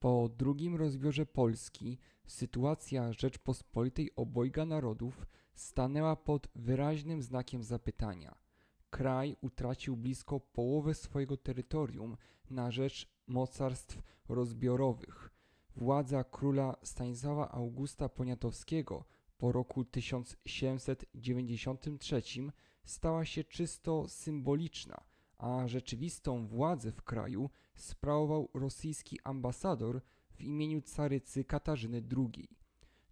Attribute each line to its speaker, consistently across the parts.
Speaker 1: Po drugim rozbiorze Polski sytuacja Rzeczpospolitej obojga narodów stanęła pod wyraźnym znakiem zapytania. Kraj utracił blisko połowę swojego terytorium na rzecz mocarstw rozbiorowych. Władza króla Stanisława Augusta Poniatowskiego po roku 1793 stała się czysto symboliczna, a rzeczywistą władzę w kraju sprawował rosyjski ambasador w imieniu carycy Katarzyny II.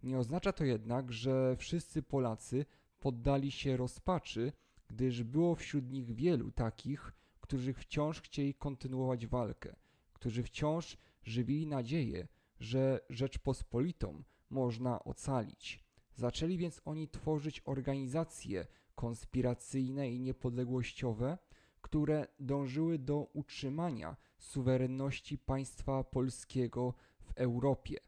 Speaker 1: Nie oznacza to jednak, że wszyscy Polacy poddali się rozpaczy, gdyż było wśród nich wielu takich, którzy wciąż chcieli kontynuować walkę, którzy wciąż żywili nadzieję, że Rzeczpospolitą można ocalić. Zaczęli więc oni tworzyć organizacje konspiracyjne i niepodległościowe, które dążyły do utrzymania suwerenności państwa polskiego w Europie.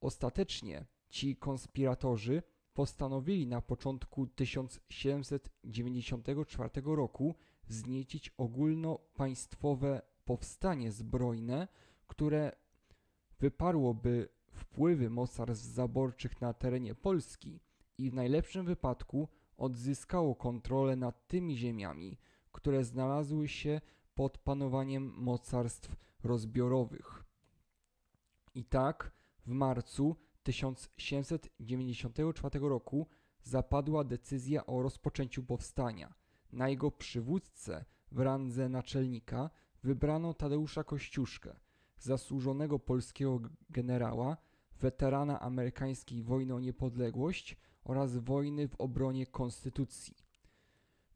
Speaker 1: Ostatecznie ci konspiratorzy postanowili na początku 1794 roku zniecić ogólnopaństwowe powstanie zbrojne, które wyparłoby wpływy mocarstw zaborczych na terenie Polski i w najlepszym wypadku odzyskało kontrolę nad tymi ziemiami, które znalazły się pod panowaniem mocarstw rozbiorowych. I tak w marcu 1794 roku zapadła decyzja o rozpoczęciu powstania. Na jego przywódcę w randze naczelnika wybrano Tadeusza Kościuszkę, zasłużonego polskiego generała, weterana amerykańskiej wojny o niepodległość oraz wojny w obronie konstytucji.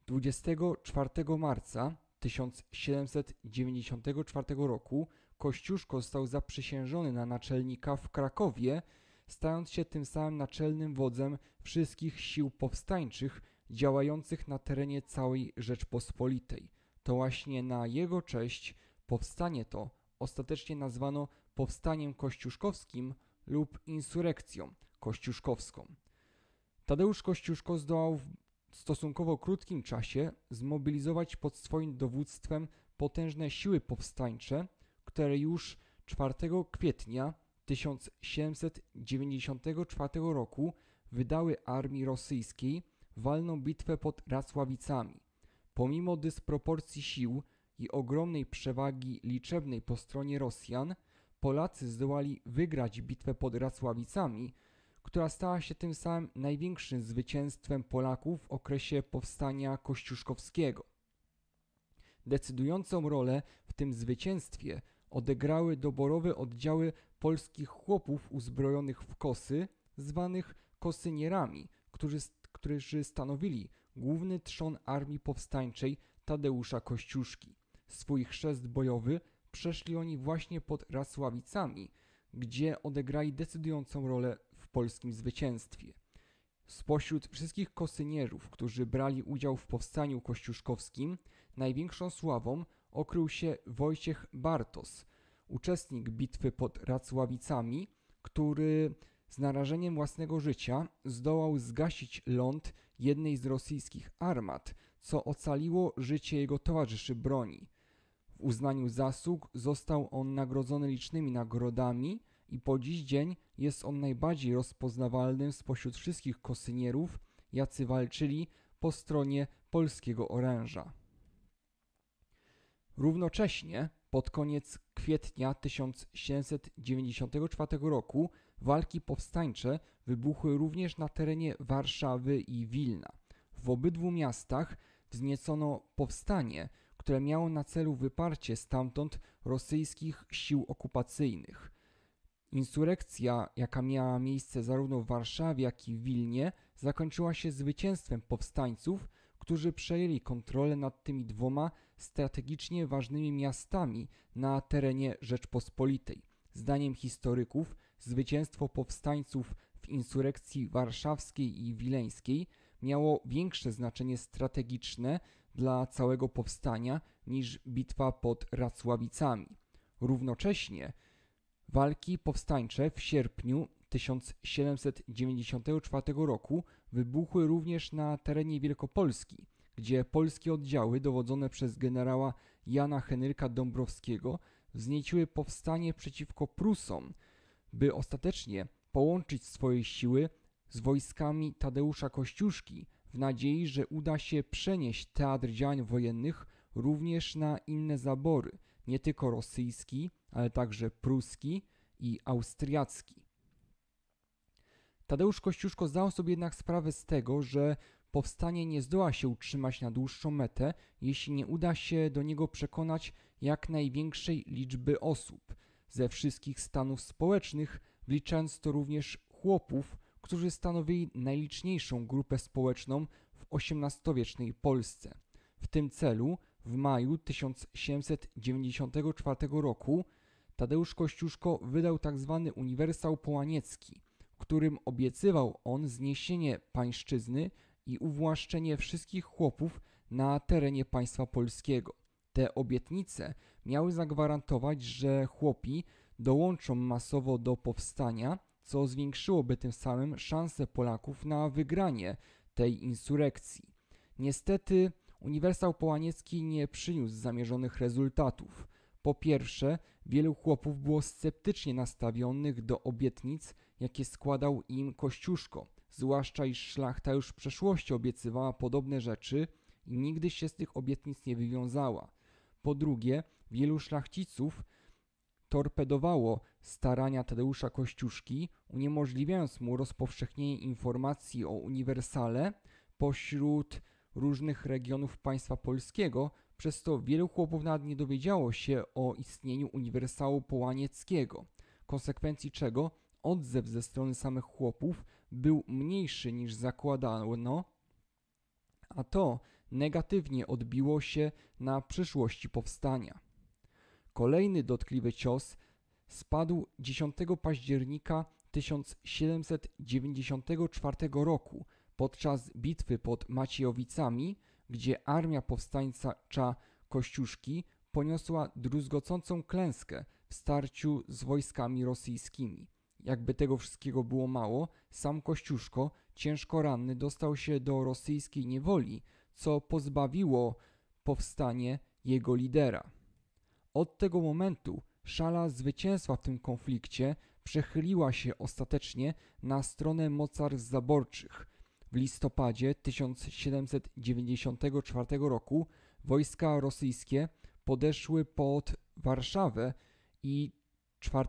Speaker 1: 24 marca 1794 roku Kościuszko został zaprzysiężony na naczelnika w Krakowie, stając się tym samym naczelnym wodzem wszystkich sił powstańczych działających na terenie całej Rzeczpospolitej. To właśnie na jego cześć powstanie to ostatecznie nazwano powstaniem kościuszkowskim lub insurekcją kościuszkowską. Tadeusz Kościuszko zdołał stosunkowo krótkim czasie zmobilizować pod swoim dowództwem potężne siły powstańcze, które już 4 kwietnia 1794 roku wydały armii rosyjskiej walną bitwę pod Racławicami. Pomimo dysproporcji sił i ogromnej przewagi liczebnej po stronie Rosjan, Polacy zdołali wygrać bitwę pod Racławicami która stała się tym samym największym zwycięstwem Polaków w okresie powstania kościuszkowskiego. Decydującą rolę w tym zwycięstwie odegrały doborowe oddziały polskich chłopów uzbrojonych w kosy, zwanych kosynierami, którzy, którzy stanowili główny trzon armii powstańczej Tadeusza Kościuszki. Swój chrzest bojowy przeszli oni właśnie pod Rasławicami, gdzie odegrali decydującą rolę polskim zwycięstwie. Spośród wszystkich kosynierów, którzy brali udział w powstaniu kościuszkowskim, największą sławą okrył się Wojciech Bartos, uczestnik bitwy pod Racławicami, który z narażeniem własnego życia zdołał zgasić ląd jednej z rosyjskich armat, co ocaliło życie jego towarzyszy broni. W uznaniu zasług został on nagrodzony licznymi nagrodami i po dziś dzień jest on najbardziej rozpoznawalnym spośród wszystkich kosynierów, jacy walczyli po stronie polskiego oręża. Równocześnie pod koniec kwietnia 1794 roku walki powstańcze wybuchły również na terenie Warszawy i Wilna. W obydwu miastach wzniecono powstanie, które miało na celu wyparcie stamtąd rosyjskich sił okupacyjnych. Insurekcja, jaka miała miejsce zarówno w Warszawie, jak i w Wilnie, zakończyła się zwycięstwem powstańców, którzy przejęli kontrolę nad tymi dwoma strategicznie ważnymi miastami na terenie Rzeczpospolitej. Zdaniem historyków, zwycięstwo powstańców w insurekcji warszawskiej i wileńskiej miało większe znaczenie strategiczne dla całego powstania niż bitwa pod Racławicami. Równocześnie Walki powstańcze w sierpniu 1794 roku wybuchły również na terenie Wielkopolski, gdzie polskie oddziały dowodzone przez generała Jana Henryka Dąbrowskiego wznieciły powstanie przeciwko Prusom, by ostatecznie połączyć swoje siły z wojskami Tadeusza Kościuszki w nadziei, że uda się przenieść teatr działań wojennych również na inne zabory – nie tylko rosyjski, ale także pruski i austriacki. Tadeusz Kościuszko zdał sobie jednak sprawę z tego, że powstanie nie zdoła się utrzymać na dłuższą metę, jeśli nie uda się do niego przekonać jak największej liczby osób ze wszystkich stanów społecznych, wliczając to również chłopów, którzy stanowili najliczniejszą grupę społeczną w XVIII-wiecznej Polsce. W tym celu w maju 1794 roku Tadeusz Kościuszko wydał tzw. Tak uniwersał Połaniecki, w którym obiecywał on zniesienie pańszczyzny i uwłaszczenie wszystkich chłopów na terenie państwa polskiego. Te obietnice miały zagwarantować, że chłopi dołączą masowo do powstania, co zwiększyłoby tym samym szanse Polaków na wygranie tej insurrekcji. Niestety Uniwersał Połaniecki nie przyniósł zamierzonych rezultatów. Po pierwsze, wielu chłopów było sceptycznie nastawionych do obietnic, jakie składał im Kościuszko, zwłaszcza iż szlachta już w przeszłości obiecywała podobne rzeczy i nigdy się z tych obietnic nie wywiązała. Po drugie, wielu szlachciców torpedowało starania Tadeusza Kościuszki, uniemożliwiając mu rozpowszechnienie informacji o uniwersale pośród różnych regionów państwa polskiego, przez to wielu chłopów nawet nie dowiedziało się o istnieniu Uniwersału Połanieckiego, konsekwencji czego odzew ze strony samych chłopów był mniejszy niż zakładano, a to negatywnie odbiło się na przyszłości powstania. Kolejny dotkliwy cios spadł 10 października 1794 roku podczas bitwy pod Maciejowicami, gdzie armia powstańca Kościuszki poniosła druzgocącą klęskę w starciu z wojskami rosyjskimi. Jakby tego wszystkiego było mało, sam Kościuszko, ciężko ranny, dostał się do rosyjskiej niewoli, co pozbawiło powstanie jego lidera. Od tego momentu szala zwycięstwa w tym konflikcie przechyliła się ostatecznie na stronę mocarstw zaborczych, w listopadzie 1794 roku wojska rosyjskie podeszły pod Warszawę i 4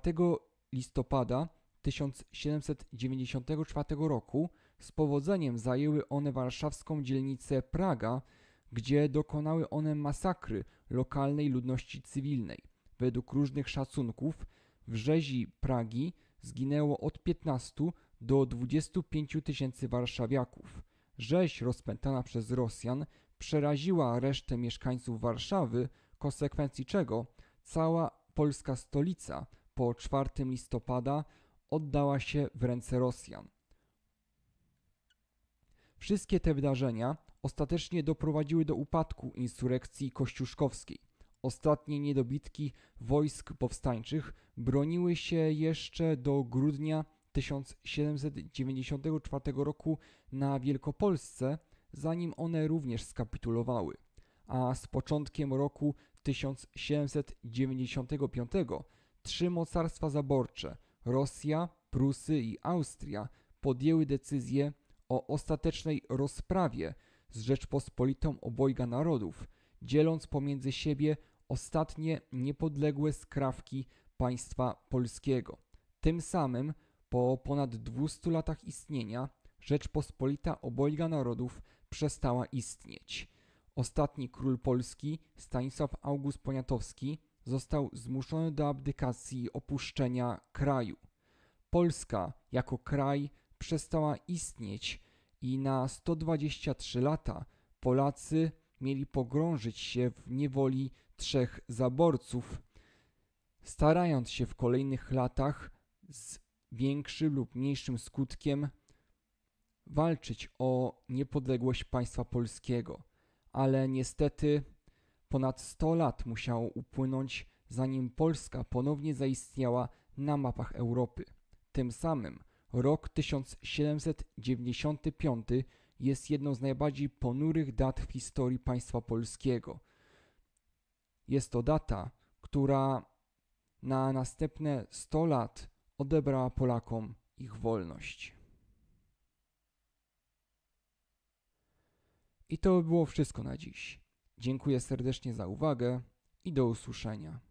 Speaker 1: listopada 1794 roku z powodzeniem zajęły one warszawską dzielnicę Praga, gdzie dokonały one masakry lokalnej ludności cywilnej. Według różnych szacunków w rzezi Pragi zginęło od 15 do 25 tysięcy warszawiaków. Rzeź rozpętana przez Rosjan przeraziła resztę mieszkańców Warszawy, konsekwencji czego cała polska stolica po 4 listopada oddała się w ręce Rosjan. Wszystkie te wydarzenia ostatecznie doprowadziły do upadku insurrekcji kościuszkowskiej. Ostatnie niedobitki wojsk powstańczych broniły się jeszcze do grudnia 1794 roku na Wielkopolsce, zanim one również skapitulowały, a z początkiem roku 1795 trzy mocarstwa zaborcze Rosja, Prusy i Austria podjęły decyzję o ostatecznej rozprawie z Rzeczpospolitą obojga narodów, dzieląc pomiędzy siebie ostatnie niepodległe skrawki państwa polskiego. Tym samym po ponad 200 latach istnienia Rzeczpospolita Obojga Narodów przestała istnieć. Ostatni król Polski, Stanisław August Poniatowski, został zmuszony do abdykacji i opuszczenia kraju. Polska jako kraj przestała istnieć i na 123 lata Polacy mieli pogrążyć się w niewoli trzech zaborców, starając się w kolejnych latach z większym lub mniejszym skutkiem walczyć o niepodległość państwa polskiego, ale niestety ponad 100 lat musiało upłynąć, zanim Polska ponownie zaistniała na mapach Europy. Tym samym rok 1795 jest jedną z najbardziej ponurych dat w historii państwa polskiego. Jest to data, która na następne 100 lat odebrała Polakom ich wolność. I to było wszystko na dziś. Dziękuję serdecznie za uwagę i do usłyszenia.